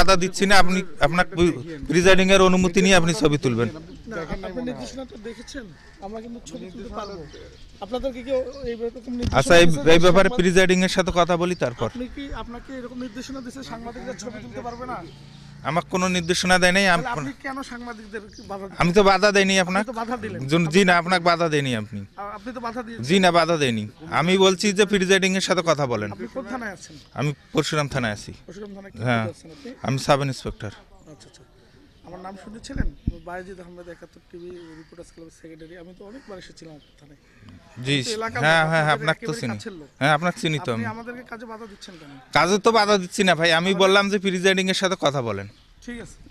কাদা দিচ্ছি না আপনি আপনার প্রিজাইডিং এর অনুমতি নিয়ে আপনি ছবি তুলবেন কি এই ব্যাপারে আচ্ছা, প্রিজাইডিং এর সাথে কথা বলি তারপর আপনি কি আপনাকে এরকম নির্দেশনা দিয়েছে সাংবাদিকরা ছবি তুলতে পারবে না আমার কোনো নির্দেশনা দেয় নাই আমি তো বাধা দেয়নি আপনাকে জি না আপনাকে বাধা দেয়নি আপনি জি না বাধা দেয়নি আমি বলছি যে প্রিজাইডিং এর সাথে কথা বলেন আমি পরশুরাম থানায় আছি হ্যাঁ আমি সাব ইন্সপেক্টর আমার নাম শুনেছিলেন বাইজিদ আহমেদ একাত্তর টিভি রিপোর্টার্স ক্লাবের সেক্রেটারি আমি তো অনেকবার এসেছিলাম হ্যাঁ, হ্যাঁ, আপনার জি হ্যাঁ হ্যাঁ হ্যাঁ আপনাকে তো চিনি হ্যাঁ আপনাকে চিনি তো আমি আমাদেরকে কাজে বাধা দিচ্ছেন কেন কাজে তো বাধা দিচ্ছি না ভাই আমি বললাম যে প্রিজাইডিং এর সাথে কথা বলেন ঠিক আছে